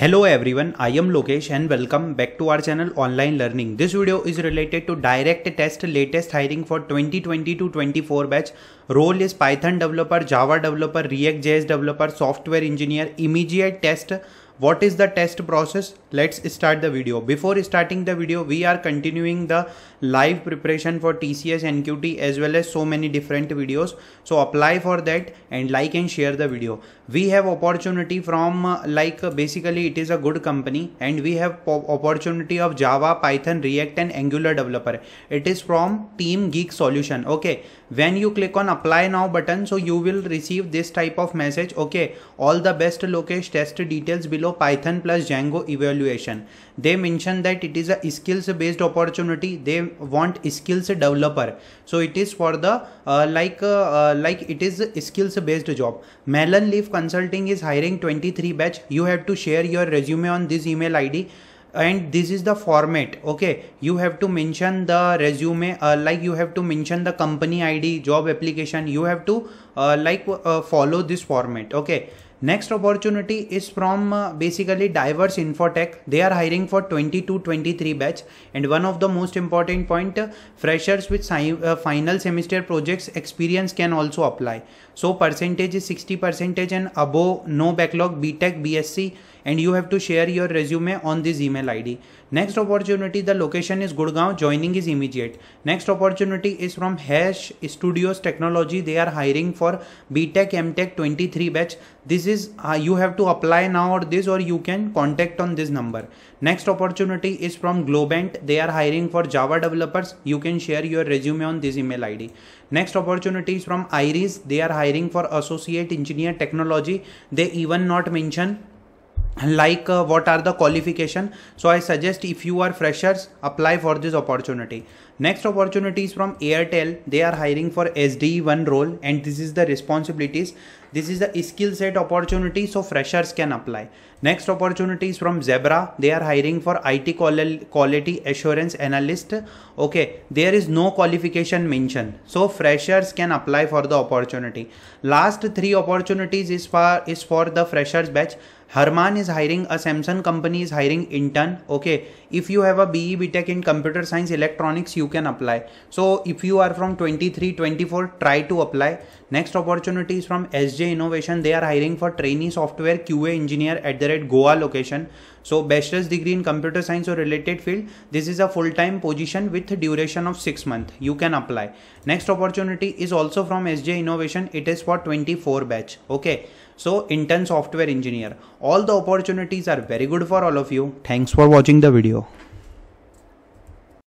Hello everyone I am Lokesh and welcome back to our channel online learning this video is related to direct test latest hiring for 2020 twenty two twenty four batch role is Python developer Java developer React JS developer software engineer immediate test what is the test process let's start the video before starting the video we are continuing the live preparation for tcs nqt as well as so many different videos so apply for that and like and share the video we have opportunity from uh, like uh, basically it is a good company and we have opportunity of java python react and angular developer it is from team geek solution okay when you click on apply now button so you will receive this type of message okay all the best location test details below Python plus Django evaluation. They mention that it is a skills based opportunity. They want skills developer. So it is for the uh, like uh, uh like it is skills based job. melon Leaf Consulting is hiring 23 batch. You have to share your resume on this email ID and this is the format okay you have to mention the resume uh, like you have to mention the company id job application you have to uh, like uh, follow this format okay Next opportunity is from uh, basically diverse infotech. They are hiring for 22-23 batch and one of the most important point uh, freshers with si uh, final semester projects experience can also apply. So percentage is 60 percentage and above no backlog BTech BSc and you have to share your resume on this email id next opportunity the location is gurgaon joining is immediate next opportunity is from hash studios technology they are hiring for btech mtech 23 batch this is uh, you have to apply now or this or you can contact on this number next opportunity is from globant they are hiring for java developers you can share your resume on this email id next opportunity is from iris they are hiring for associate engineer technology they even not mention like uh, what are the qualification so i suggest if you are freshers apply for this opportunity next opportunity is from airtel they are hiring for sde1 role and this is the responsibilities this is the skill set opportunity so freshers can apply. Next opportunity is from Zebra. They are hiring for IT quality assurance analyst. Okay, there is no qualification mentioned. So freshers can apply for the opportunity. Last three opportunities is for is for the freshers batch. Herman is hiring a Samsung company is hiring intern. Okay, if you have a BE BTech in computer science electronics, you can apply. So if you are from 23, 24, try to apply. Next opportunity is from SG SJ Innovation, they are hiring for trainee software QA engineer at the red Goa location. So bachelor's degree in computer science or related field. This is a full-time position with duration of 6 months. You can apply. Next opportunity is also from SJ Innovation. It is for 24 batch. Okay. So intern software engineer. All the opportunities are very good for all of you. Thanks for watching the video.